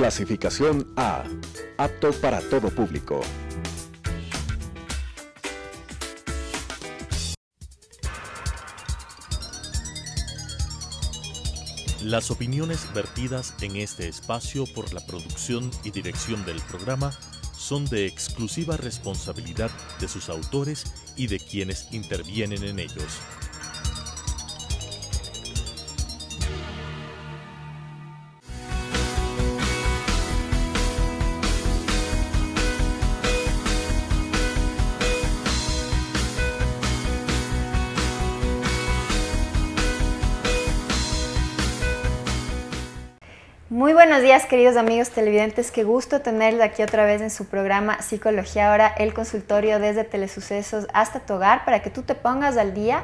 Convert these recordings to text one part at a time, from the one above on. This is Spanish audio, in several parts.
Clasificación A. Apto para todo público. Las opiniones vertidas en este espacio por la producción y dirección del programa son de exclusiva responsabilidad de sus autores y de quienes intervienen en ellos. días, queridos amigos televidentes. Qué gusto tenerlos aquí otra vez en su programa Psicología Ahora, el consultorio desde Telesucesos hasta tu hogar, para que tú te pongas al día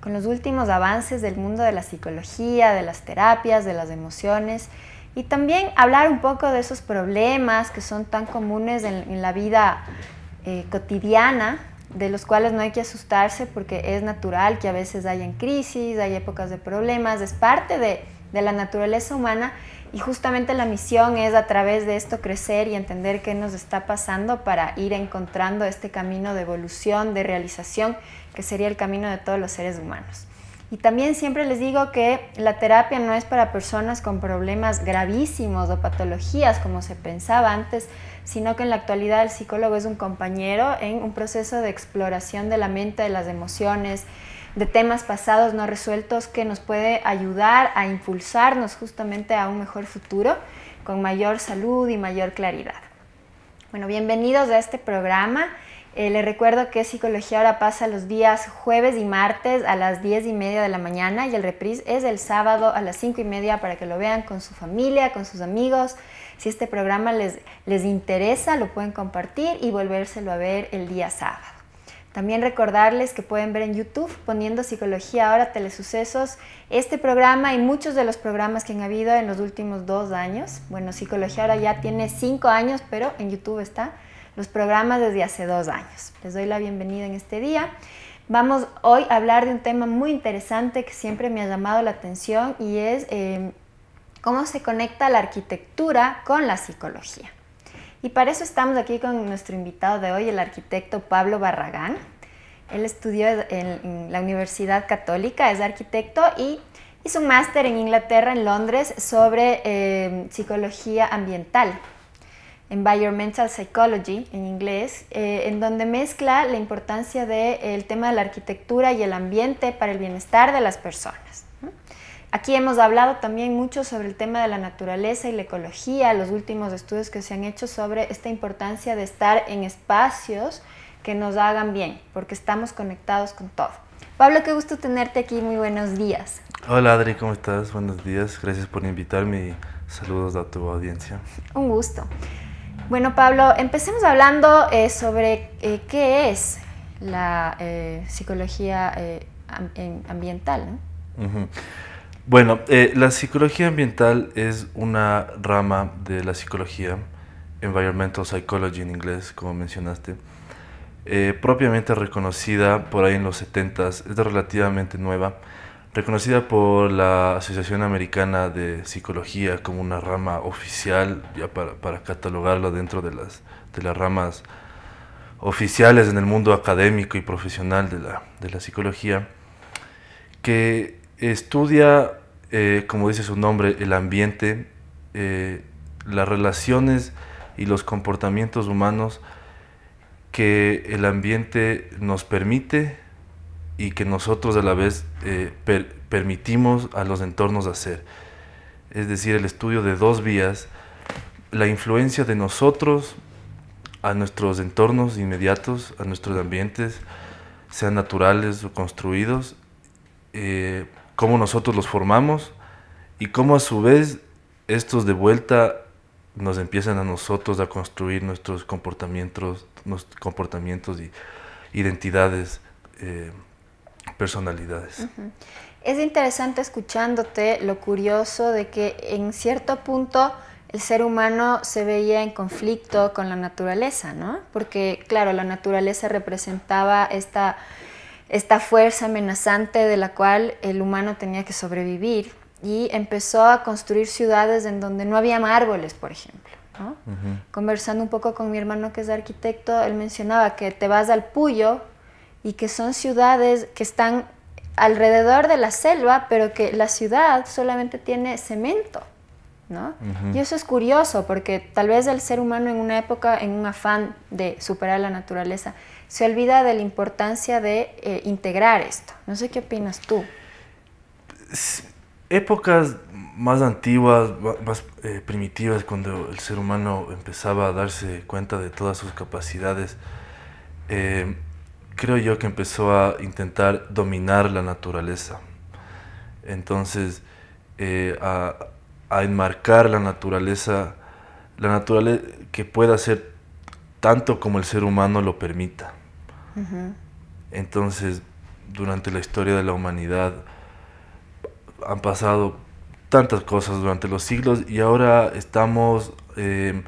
con los últimos avances del mundo de la psicología, de las terapias, de las emociones y también hablar un poco de esos problemas que son tan comunes en, la vida eh, cotidiana, de los cuales no hay que asustarse porque es natural que a veces hayan crisis, hay épocas de problemas, es parte de la naturaleza humana y justamente la misión es a través de esto crecer y entender qué nos está pasando para ir encontrando este camino de evolución, de realización, que sería el camino de todos los seres humanos. Y también siempre les digo que la terapia no es para personas con problemas gravísimos o patologías como se pensaba antes, sino que en la actualidad el psicólogo es un compañero en un proceso de exploración de la mente, de las emociones, de temas pasados no resueltos que nos puede ayudar a impulsarnos justamente a un mejor futuro con mayor salud y mayor claridad. Bueno, bienvenidos a este programa. Eh, les recuerdo que Psicología ahora pasa los días jueves y martes a las 10 y media de la mañana y el reprise es el sábado a las 5 y media para que lo vean con su familia, con sus amigos. Si este programa les, les interesa, lo pueden compartir y volvérselo a ver el día sábado. También recordarles que pueden ver en YouTube poniendo Psicología Ahora Telesucesos este programa y muchos de los programas que han habido en los últimos dos años. Bueno, Psicología Ahora ya tiene cinco años, pero en YouTube está los programas desde hace dos años. Les doy la bienvenida en este día. Vamos hoy a hablar de un tema muy interesante que siempre me ha llamado la atención y es eh, cómo se conecta la arquitectura con la psicología. Y para eso estamos aquí con nuestro invitado de hoy, el arquitecto Pablo Barragán. Él estudió en la Universidad Católica, es arquitecto y hizo un máster en Inglaterra, en Londres, sobre em, psicología ambiental, Environmental Psychology en inglés, eh, en donde mezcla la importancia del tema de la arquitectura y el ambiente para el bienestar de las personas. Aquí hemos hablado también mucho sobre el tema de la naturaleza y la ecología, los últimos estudios que se han hecho sobre esta importancia de estar en espacios que nos hagan bien, porque estamos conectados con todo. Pablo, qué gusto tenerte aquí, muy buenos días. Hola Adri, ¿cómo estás? Buenos días, gracias por invitarme y saludos a tu audiencia. Un gusto. Bueno, Pablo, empecemos hablando eh, sobre eh, qué es la eh, psicología ambiental. ¿no? Bueno, eh, la psicología ambiental es una rama de la psicología, environmental psychology en inglés, como mencionaste, eh, propiamente reconocida por ahí en los 70s, es relativamente nueva, reconocida por la Asociación Americana de Psicología como una rama oficial, ya para, para catalogarlo dentro de las, las ramas oficiales en el mundo académico y profesional de la, de la psicología, que estudia, eh, como dice su nombre, el ambiente, eh, las relaciones y los comportamientos humanos que el ambiente nos permite y que nosotros a la vez eh, permitimos a los entornos hacer. Es decir, el estudio de dos vías, la influencia de nosotros a nuestros entornos inmediatos, a nuestros ambientes, sean naturales o construidos, cómo nosotros los formamos y cómo a su vez estos de vuelta nos empiezan a nosotros a construir nuestros comportamientos, comportamientos y identidades, eh, personalidades. Es interesante escuchándote lo curioso de que en cierto punto el ser humano se veía en conflicto con la naturaleza, ¿no? Porque claro, la naturaleza representaba esta esta fuerza amenazante de la cual el humano tenía que sobrevivir y empezó a construir ciudades en donde no había árboles, por ejemplo. Conversando un poco con mi hermano que es arquitecto, él mencionaba que te vas al Puyo y que son ciudades que están alrededor de la selva, pero que la ciudad solamente tiene cemento. Y eso es curioso porque tal vez el ser humano en una época, en un afán de superar la naturaleza, se olvida de la importancia de eh, integrar esto. No sé qué opinas tú. Épocas más antiguas, más eh, primitivas, cuando el ser humano empezaba a darse cuenta de todas sus capacidades, eh, creo yo que empezó a intentar dominar la naturaleza. Entonces, a, a enmarcar la naturaleza, la naturaleza que pueda ser tanto como el ser humano lo permita. Entonces, durante la historia de la humanidad han pasado tantas cosas durante los siglos y ahora estamos em,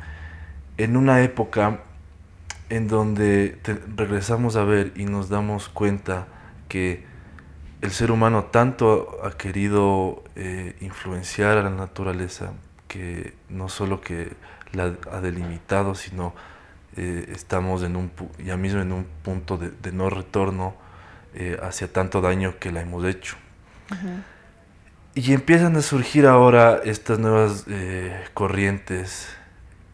en una época en donde regresamos a ver y nos damos cuenta que el ser humano tanto ha querido eh, influenciar a la naturaleza que no solo que la ha delimitado, sino eh, estamos en un, ya mismo en un punto de, no retorno eh, hacia tanto daño que la hemos hecho. Y empiezan a surgir ahora estas nuevas corrientes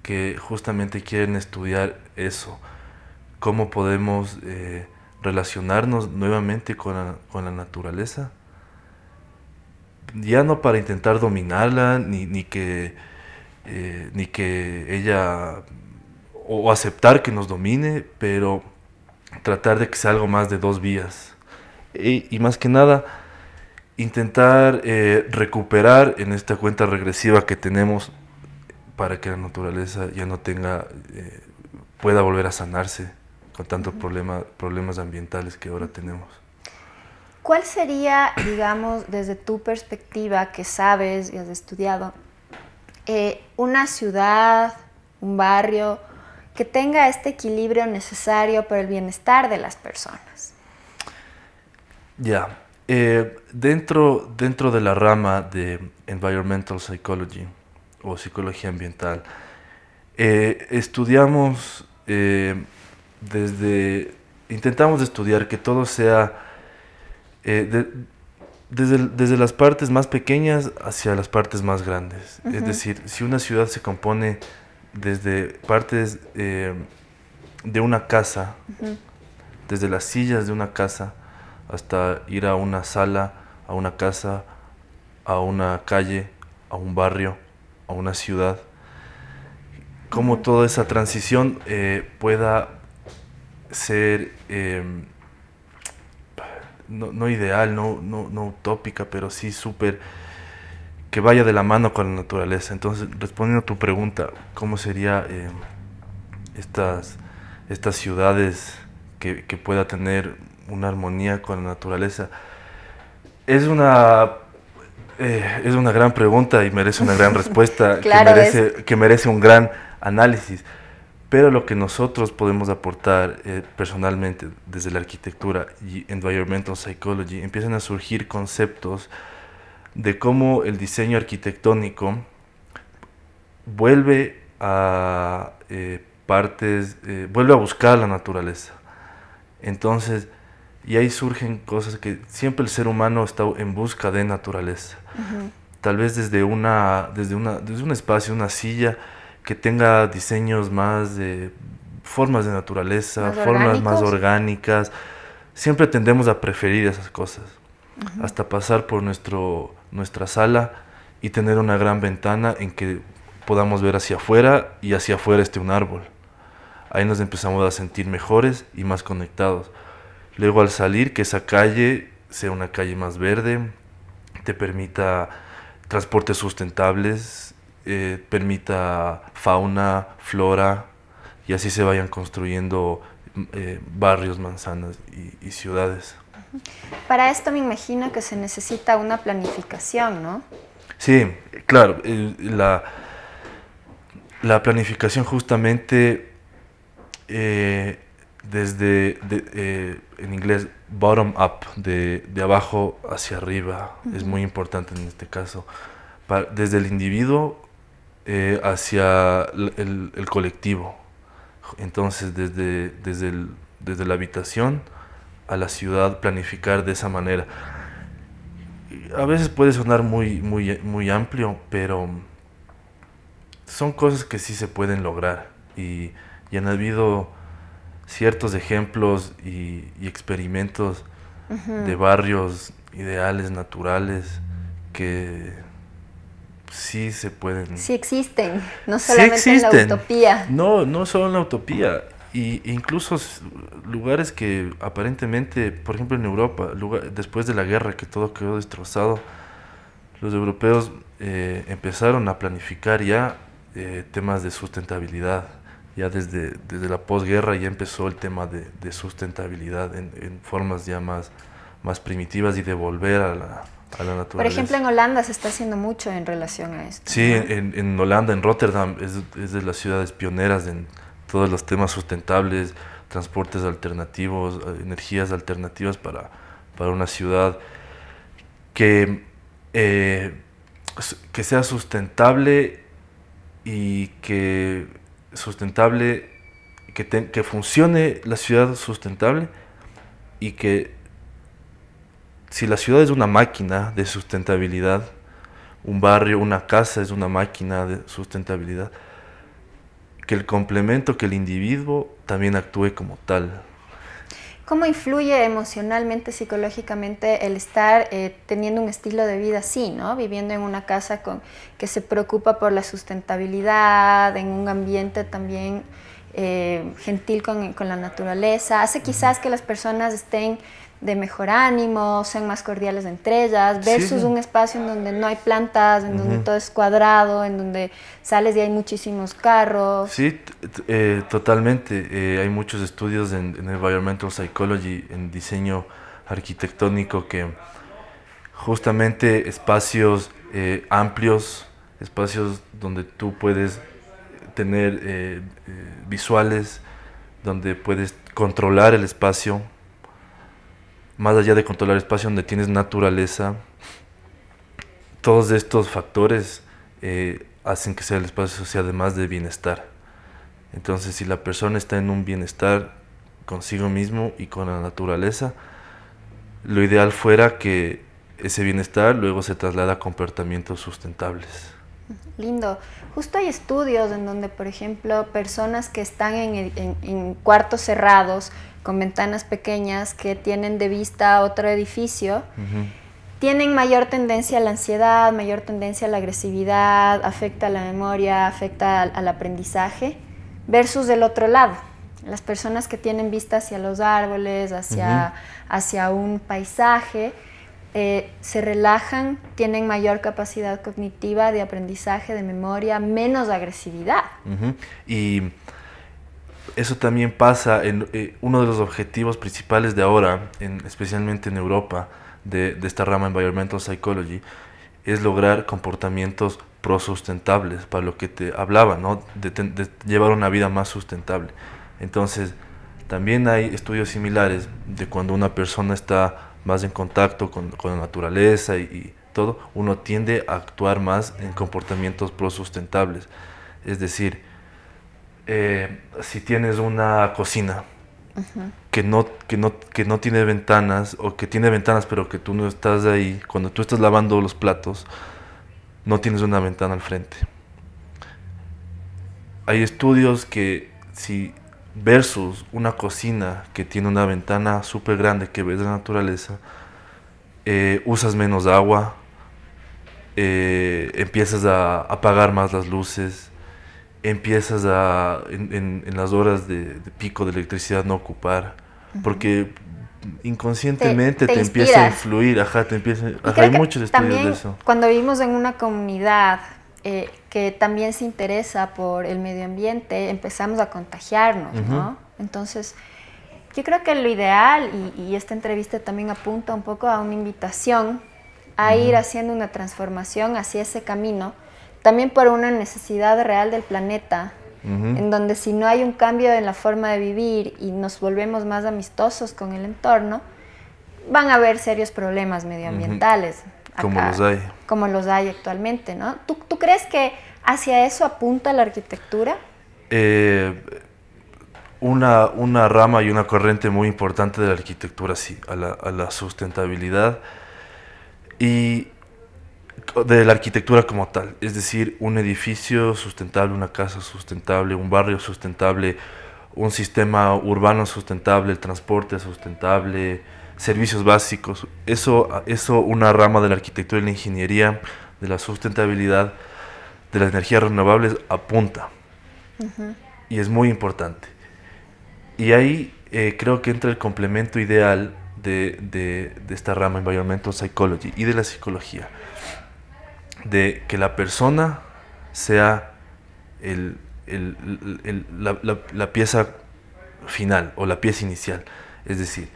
que justamente quieren estudiar eso, cómo podemos relacionarnos nuevamente con la, naturaleza. Ya no para intentar dominarla, ni, ni que, eh, ni que ella, o aceptar que nos domine, pero tratar de que salga más de dos vías. Y, más que nada, intentar eh, recuperar en esta cuenta regresiva que tenemos para que la naturaleza ya no tenga, eh, pueda volver a sanarse con tantos problemas, problemas ambientales que ahora tenemos. ¿Cuál sería, digamos, desde tu perspectiva que sabes y has estudiado, eh, una ciudad, un barrio que tenga este equilibrio necesario para el bienestar de las personas? Ya, eh, dentro, dentro de la rama de Environmental Psychology o psicología ambiental, eh, estudiamos desde, intentamos estudiar que todo sea eh, desde, las partes más pequeñas hacia las partes más grandes. Es decir, si una ciudad se compone desde partes eh, de una casa, desde las sillas de una casa hasta ir a una sala, a una casa, a una calle, a un barrio, a una ciudad, cómo toda esa transición eh, pueda ser eh, no, ideal, no, no, utópica, pero sí súper que vaya de la mano con la naturaleza. Entonces, respondiendo a tu pregunta, ¿cómo sería eh, estas, estas ciudades que, que pueda tener una armonía con la naturaleza? Es una eh, es una gran pregunta y merece una gran respuesta que, merece, que merece un gran análisis. Pero lo que nosotros podemos aportar eh, personalmente desde la arquitectura y environmental psychology empiezan a surgir conceptos de cómo el diseño arquitectónico vuelve a eh, partes, eh, vuelve a buscar la naturaleza. Entonces, y ahí surgen cosas que siempre el ser humano está en busca de naturaleza. Tal vez desde, una, desde, desde un espacio, una silla, que tenga diseños más de formas de naturaleza, formas más orgánicas. Siempre tendemos a preferir esas cosas. Hasta pasar por nuestro, nuestra sala y tener una gran ventana en que podamos ver hacia afuera y hacia afuera esté un árbol. Ahí nos empezamos a sentir mejores y más conectados. Luego al salir, que esa calle sea una calle más verde, te permita transportes sustentables, eh, permita fauna, flora, y así se vayan construyendo mm, eh, barrios, manzanas y, ciudades. Para esto me imagino que se necesita una planificación, ¿no? Sí, claro, la, la planificación justamente eh, desde, en inglés, bottom up, de, abajo hacia arriba, es muy importante en este caso, desde el individuo eh, hacia el, colectivo. Entonces, desde, desde, desde la habitación a la ciudad, planificar de esa manera. A veces puede sonar muy, muy, muy amplio, pero son cosas que sí se pueden lograr. Y, han habido ciertos ejemplos y, experimentos de barrios ideales, naturales, que sí se pueden. Sí existen, no solamente en la utopía. No, no solo en la utopía. Y incluso lugares que aparentemente, por ejemplo en Europa, después de la guerra que todo quedó destrozado, los europeos eh, empezaron a planificar ya eh, temas de sustentabilidad. Ya desde, desde la posguerra ya empezó el tema de, sustentabilidad en, formas ya más, más primitivas y de volver a la, por ejemplo, en Holanda se está haciendo mucho en relación a esto. Sí, en, Holanda, en Rotterdam, es, de las ciudades pioneras en todos los temas sustentables, transportes alternativos, eh, energías alternativas para, para una ciudad que, eh, que sea sustentable y que sustentable que, que funcione la ciudad sustentable y que si la ciudad es una máquina de sustentabilidad, un barrio, una casa es una máquina de sustentabilidad, que el complemento, que el individuo también actúe como tal. ¿Cómo influye emocionalmente, psicológicamente el estar eh, teniendo un estilo de vida así, ¿no? viviendo en una casa que se preocupa por la sustentabilidad, en un ambiente también eh, gentil con, con la naturaleza? ¿Hace quizás que las personas estén de mejor ánimo, sean más cordiales entre ellas, versus un espacio en donde no hay plantas, en donde todo es cuadrado, en donde sales y hay muchísimos carros. Sí, eh, totalmente. Eh, hay muchos estudios en, Environmental Psychology, en diseño arquitectónico, que justamente espacios eh, amplios, espacios donde tú puedes tener visuales, donde puedes controlar el espacio, más allá de controlar espacio donde tienes naturaleza, todos estos factores eh, hacen que sea el espacio social, además de bienestar. Entonces, si la persona está en un bienestar consigo mismo y con la naturaleza, lo ideal fuera que ese bienestar luego se traslada a comportamientos sustentables. Lindo. Justo hay estudios en donde, por ejemplo, personas que están en cuartos cerrados, con ventanas pequeñas que tienen de vista otro edificio, tienen mayor tendencia a la ansiedad, mayor tendencia a la agresividad, afecta a la memoria, afecta al, aprendizaje, versus del otro lado. Las personas que tienen vista hacia los árboles, hacia, hacia un paisaje, eh, se relajan, tienen mayor capacidad cognitiva de aprendizaje, de memoria, menos agresividad. Y eso también pasa en eh, uno de los objetivos principales de ahora, especialmente en Europa, de, esta rama Environmental Psychology, es lograr comportamientos pro-sustentables, para lo que te hablaba, ¿no? de, llevar una vida más sustentable. Entonces, también hay estudios similares de cuando una persona está más en contacto con, la naturaleza y, todo, uno tiende a actuar más en comportamientos pro-sustentables, Es decir, eh, si tienes una cocina que, no, no, que no tiene ventanas o que tiene ventanas pero que tú no estás ahí, cuando tú estás lavando los platos, no tienes una ventana al frente. Hay estudios que si versus una cocina que tiene una ventana súper grande que ves la naturaleza, eh, usas menos agua, eh, empiezas a apagar más las luces, empiezas a, en, las horas de, pico de electricidad, no ocupar. Porque inconscientemente te, empieza a influir, ajá, te empieza, hay muchos estudios de eso. Cuando vivimos en una comunidad eh, que también se interesa por el medio ambiente, empezamos a contagiarnos, ¿no? Entonces, yo creo que lo ideal, y, esta entrevista también apunta un poco a una invitación a ir haciendo una transformación hacia ese camino, también por una necesidad real del planeta, en donde si no hay un cambio en la forma de vivir y nos volvemos más amistosos con el entorno, van a haber serios problemas medioambientales. Como los hay. Como los hay actualmente, ¿no? ¿Tú, crees que hacia eso apunta la arquitectura? Eh, una, una, rama y una corriente muy importante de la arquitectura, sí, a la, a la sustentabilidad. Y de la arquitectura como tal, es decir, un edificio sustentable, una casa sustentable, un barrio sustentable, un sistema urbano sustentable, el transporte sustentable, servicios básicos. Eso, eso una rama de la arquitectura y la ingeniería, de la sustentabilidad, de las energías renovables apunta. Y es muy importante. Y ahí eh, creo que entra el complemento ideal de, de, de esta rama Environmental Psychology y de la psicología de que la persona sea la, pieza final o la pieza inicial. Es decir,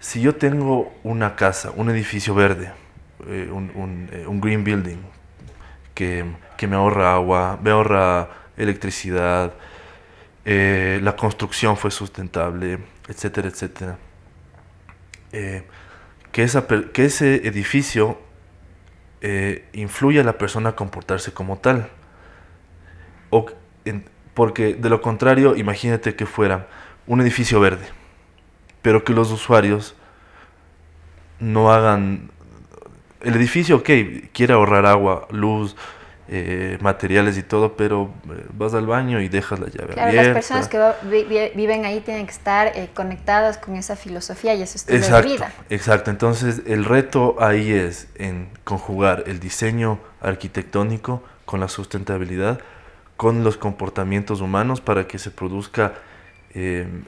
si yo tengo una casa, un edificio verde, eh, eh, un, green building, que, me ahorra agua, me ahorra electricidad, eh, la construcción fue sustentable, etcétera, etcétera. que, que ese edificio eh, influye a la persona a comportarse como tal. O, porque de lo contrario, imagínate que fuera un edificio verde, pero que los usuarios no hagan... El edificio, ok, quiere ahorrar agua, luz, eh, materiales y todo, pero eh, vas al baño y dejas la llave claro, Las personas que viven ahí tienen que estar eh, conectadas con esa filosofía y eso es de vida. Exacto, entonces el reto ahí es en conjugar el diseño arquitectónico con la sustentabilidad, con los comportamientos humanos para que se produzca em,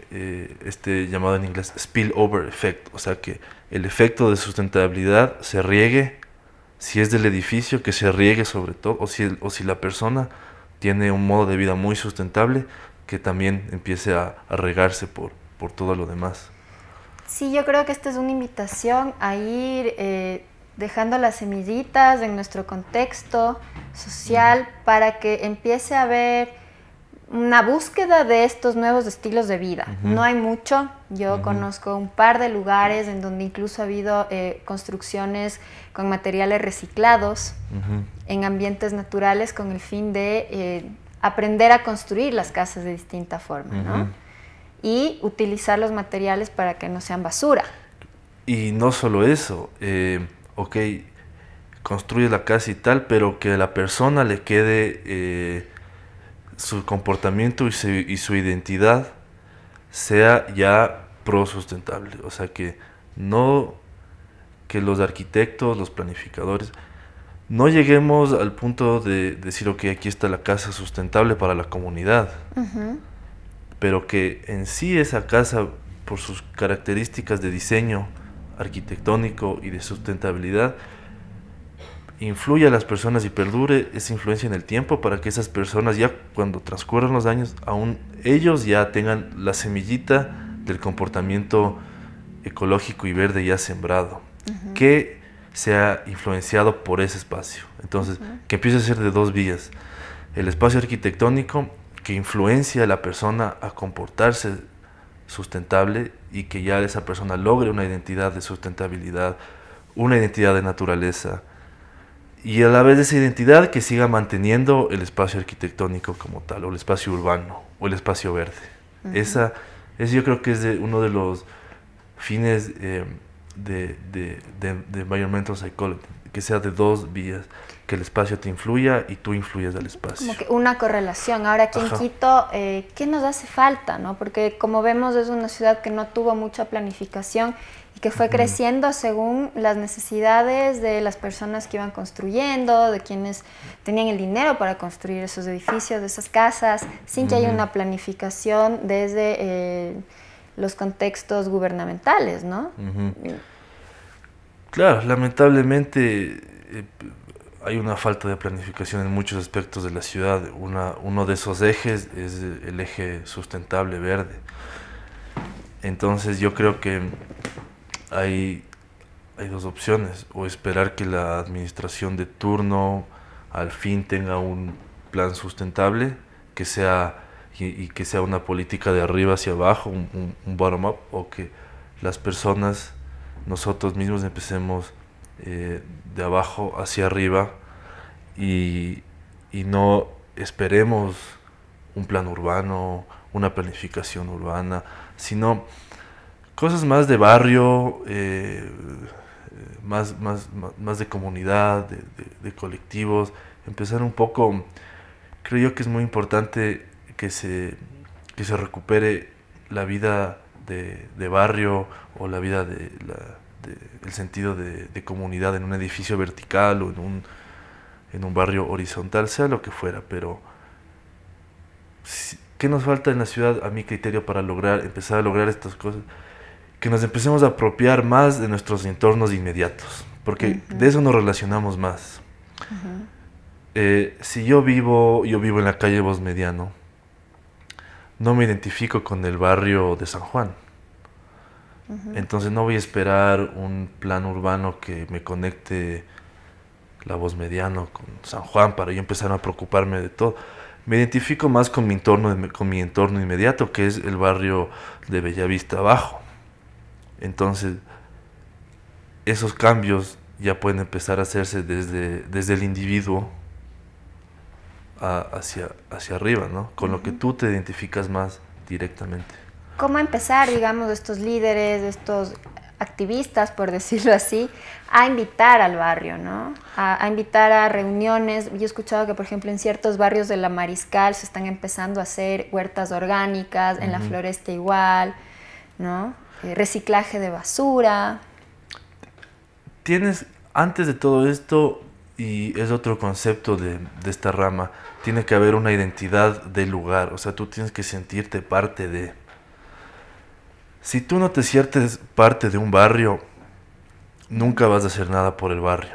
este llamado en inglés spillover effect, o sea que el efecto de sustentabilidad se riegue si es del edificio, que se riegue sobre todo, o si, o si la persona tiene un modo de vida muy sustentable, que también empiece a, regarse por, por todo lo demás. Sí, yo creo que esta es una invitación a ir eh, dejando las semillitas en nuestro contexto social para que empiece a ver una búsqueda de estos nuevos estilos de vida. No hay mucho. Yo conozco un par de lugares en donde incluso ha habido eh, construcciones con materiales reciclados en ambientes naturales con el fin de eh, aprender a construir las casas de distinta forma, ¿no? Y utilizar los materiales para que no sean basura. Y no solo eso, eh, ok, construye la casa y tal, pero que a la persona le quede su comportamiento y su, identidad sea ya pro-sustentable, O sea, que no que los arquitectos, los planificadores, no lleguemos al punto de decir, ok, aquí está la casa sustentable para la comunidad, pero que en sí esa casa, por sus características de diseño arquitectónico y de sustentabilidad, influya a las personas y perdure esa influencia en el tiempo para que esas personas ya cuando transcurran los años, aún ellos ya tengan la semillita del comportamiento ecológico y verde ya sembrado, se que sea influenciado por ese espacio. Entonces, que empiece a ser de dos vías. El espacio arquitectónico que influencia a la persona a comportarse sustentable y que ya esa persona logre una identidad de sustentabilidad, una identidad de naturaleza, y a la vez de esa identidad que siga manteniendo el espacio arquitectónico como tal, o el espacio urbano, o el espacio verde. esa, ese yo creo que es de uno de los fines eh, de, de, de, de, Environmental Psychology, que sea de dos vías que el espacio te influya y tú influyes del espacio. Como que una correlación. Ahora aquí en Quito, eh, ¿qué nos hace falta? ¿no? Porque como vemos es una ciudad que no tuvo mucha planificación y que fue creciendo según las necesidades de las personas que iban construyendo, de quienes tenían el dinero para construir esos edificios, esas casas, sin que haya una planificación desde eh, los contextos gubernamentales, ¿no? Claro, lamentablemente... Eh, hay una falta de planificación en muchos aspectos de la ciudad. Una, uno de esos ejes es el eje sustentable verde. Entonces yo creo que hay, hay dos opciones, o esperar que la administración de turno al fin tenga un plan sustentable que sea y, que sea una política de arriba hacia abajo, un, un, un bottom up, o que las personas, nosotros mismos empecemos eh, de abajo hacia arriba y, no esperemos un plan urbano, una planificación urbana, sino cosas más de barrio, eh, eh, más, más, de comunidad, de, colectivos, empezar un poco, creo yo que es muy importante que se, que se recupere la vida de, de barrio o la vida de la, el sentido de, comunidad en un edificio vertical o en un, en un barrio horizontal, sea lo que fuera, pero ¿qué nos falta en la ciudad a mi criterio para lograr, empezar a lograr estas cosas? Que nos empecemos a apropiar más de nuestros entornos inmediatos, porque de eso nos relacionamos más. Eh, si yo vivo, yo vivo en la calle Mediano, no me identifico con el barrio de San Juan entonces no voy a esperar un plan urbano que me conecte la voz mediano con San Juan para yo empezar a preocuparme de todo. Me identifico más con mi entorno, con mi entorno inmediato, que es el barrio de Bellavista Abajo. Entonces, esos cambios ya pueden empezar a hacerse desde, desde el individuo hacia, hacia arriba, ¿no? Con lo que tú te identificas más directamente cómo empezar, digamos, estos líderes, estos activistas, por decirlo así, a invitar al barrio, ¿no? A, invitar a reuniones. Yo he escuchado que, por ejemplo, en ciertos barrios de la Mariscal se están empezando a hacer huertas orgánicas, en la floresta igual, ¿no? Eh, reciclaje de basura. Tienes, antes de todo esto, y es otro concepto de, esta rama, tiene que haber una identidad de lugar, o sea, tú tienes que sentirte parte de si tú no te sientes parte de un barrio, nunca vas a hacer nada por el barrio.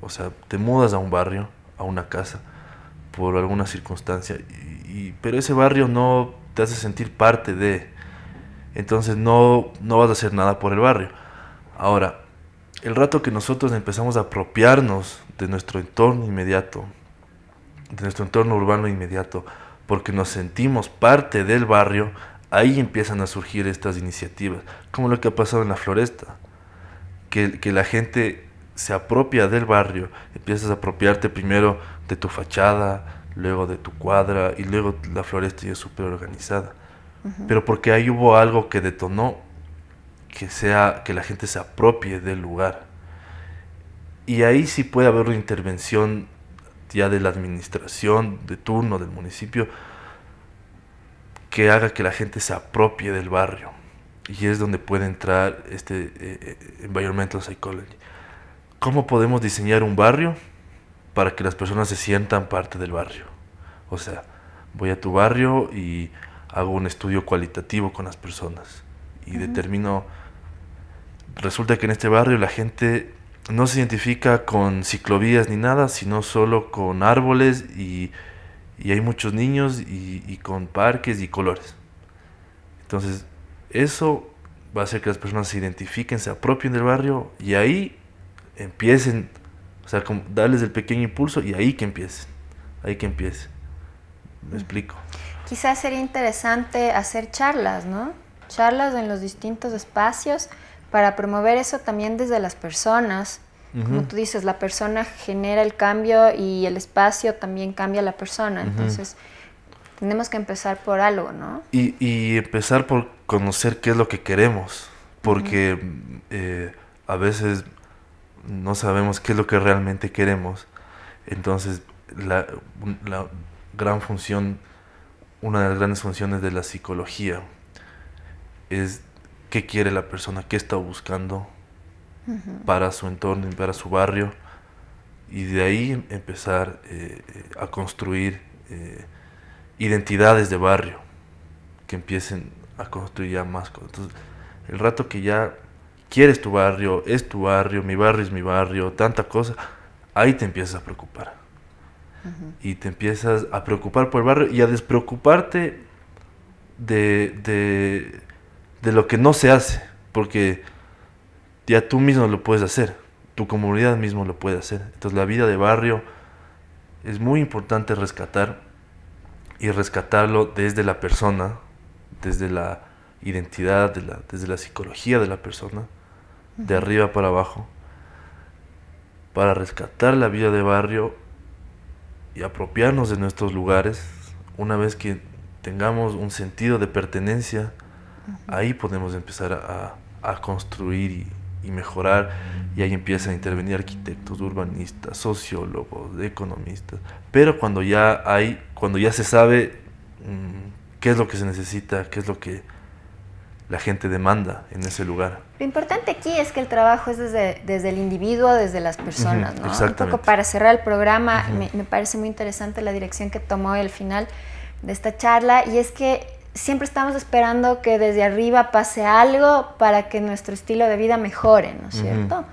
O sea, te mudas a un barrio, a una casa, por alguna circunstancia, y, pero ese barrio no te hace sentir parte de... Entonces no, no vas a hacer nada por el barrio. Ahora, el rato que nosotros empezamos a apropiarnos de nuestro entorno inmediato, de nuestro entorno urbano inmediato, porque nos sentimos parte del barrio, ahí empiezan a surgir estas iniciativas, como lo que ha pasado en la floresta, que, la gente se apropia del barrio, empiezas a apropiarte primero de tu fachada, luego de tu cuadra y luego la floresta ya es súper organizada. Pero porque ahí hubo algo que detonó que sea que la gente se apropie del lugar. Y ahí sí puede haber una intervención ya de la administración de turno del municipio que haga que la gente se apropie del barrio. Y es donde puede entrar este eh, eh, environmental psychology. ¿Cómo podemos diseñar un barrio para que las personas se sientan parte del barrio? O sea, voy a tu barrio y hago un estudio cualitativo con las personas y determino, resulta que en este barrio la gente no se identifica con ciclovías ni nada, sino solo con árboles y y hay muchos niños y, con parques y colores. Entonces, eso va a hacer que las personas se identifiquen, se apropien del barrio y ahí empiecen, o sea, darles el pequeño impulso y ahí que empiecen, ahí que empiecen. Me mm. explico. Quizás sería interesante hacer charlas, ¿no? Charlas en los distintos espacios para promover eso también desde las personas, como tú dices, la persona genera el cambio y el espacio también cambia a la persona. Entonces, tenemos que empezar por algo, ¿no? Y, empezar por conocer qué es lo que queremos, porque eh, a veces no sabemos qué es lo que realmente queremos. Entonces, la, la gran función, una de las grandes funciones de la psicología es qué quiere la persona, qué está buscando, para su entorno, para su barrio, y de ahí em, empezar eh, a construir eh, identidades de barrio que empiecen a construir ya más cosas. Entonces, el rato que ya quieres tu barrio, es tu barrio, mi barrio es mi barrio, tanta cosa, ahí te empiezas a preocupar. Y te empiezas a preocupar por el barrio y a despreocuparte de, de, de lo que no se hace. Porque ya tú mismo lo puedes hacer, tu comunidad mismo lo puede hacer. Entonces la vida de barrio es muy importante rescatar y rescatarlo desde la persona, desde la identidad, desde la psicología de la persona, de arriba para abajo, para rescatar la vida de barrio y apropiarnos de nuestros lugares, una vez que tengamos un sentido de pertenencia, ahí podemos empezar a, a construir y y mejorar. Y ahí empiezan a intervenir arquitectos, urbanistas, sociólogos, economistas. Pero cuando ya hay, cuando ya se sabe mm, qué es lo que se necesita, qué es lo que la gente demanda en ese lugar. Lo importante aquí es que el trabajo es desde, desde el individuo, desde las personas. ¿no? Un poco para cerrar el programa, me, me parece muy interesante la dirección que tomó el final de esta charla y es que siempre estamos esperando que desde arriba pase algo para que nuestro estilo de vida mejore, ¿no es cierto?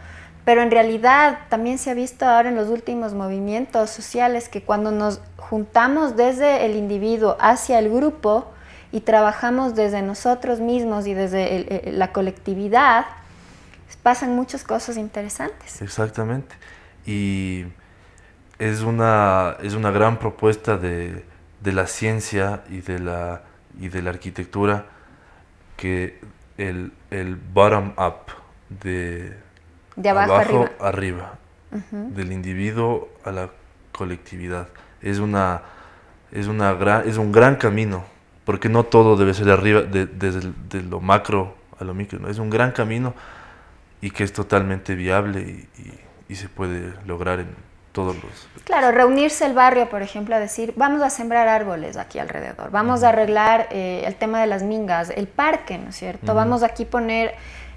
Pero en realidad también se ha visto ahora en los últimos movimientos sociales que cuando nos juntamos desde el individuo hacia el grupo y trabajamos desde nosotros mismos y desde la colectividad, pasan muchas cosas interesantes. Exactamente. Y es una, es una gran propuesta de la ciencia y de la y de la arquitectura que el, el bottom up de, de abajo, arriba, del individuo a la colectividad. Es una es una es un gran camino, porque no todo debe ser arriba de, desde lo macro a lo micro, es un gran camino y que es totalmente viable y, y, y se puede lograr en los... Claro, reunirse el barrio, por ejemplo, a decir, vamos a sembrar árboles aquí alrededor, vamos a arreglar eh, el tema de las mingas, el parque, ¿no es cierto? Vamos aquí poner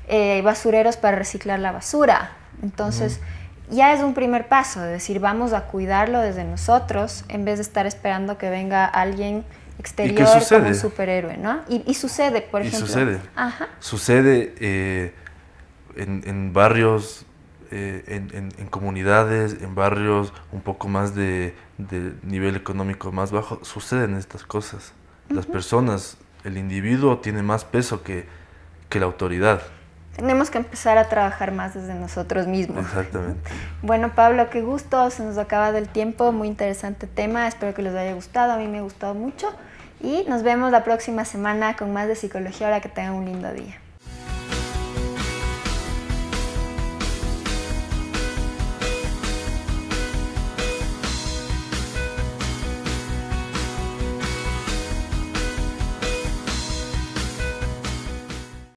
eh, basureros para reciclar la basura. Entonces, ya es un primer paso, de decir, vamos a cuidarlo desde nosotros, en vez de estar esperando que venga alguien exterior como un superhéroe, ¿no? Y, sucede, por Sucede. Sucede eh, en, barrios eh, en, en, comunidades, en barrios un poco más de, de, nivel económico más bajo, suceden estas cosas. Las personas, el individuo tiene más peso que, que la autoridad. Tenemos que empezar a trabajar más desde nosotros mismos. Exactamente. Bueno, Pablo, qué gusto, se nos acaba del tiempo, muy interesante tema, espero que les haya gustado, a mí me ha gustado mucho y nos vemos la próxima semana con más de Psicología, ahora que tengan un lindo día.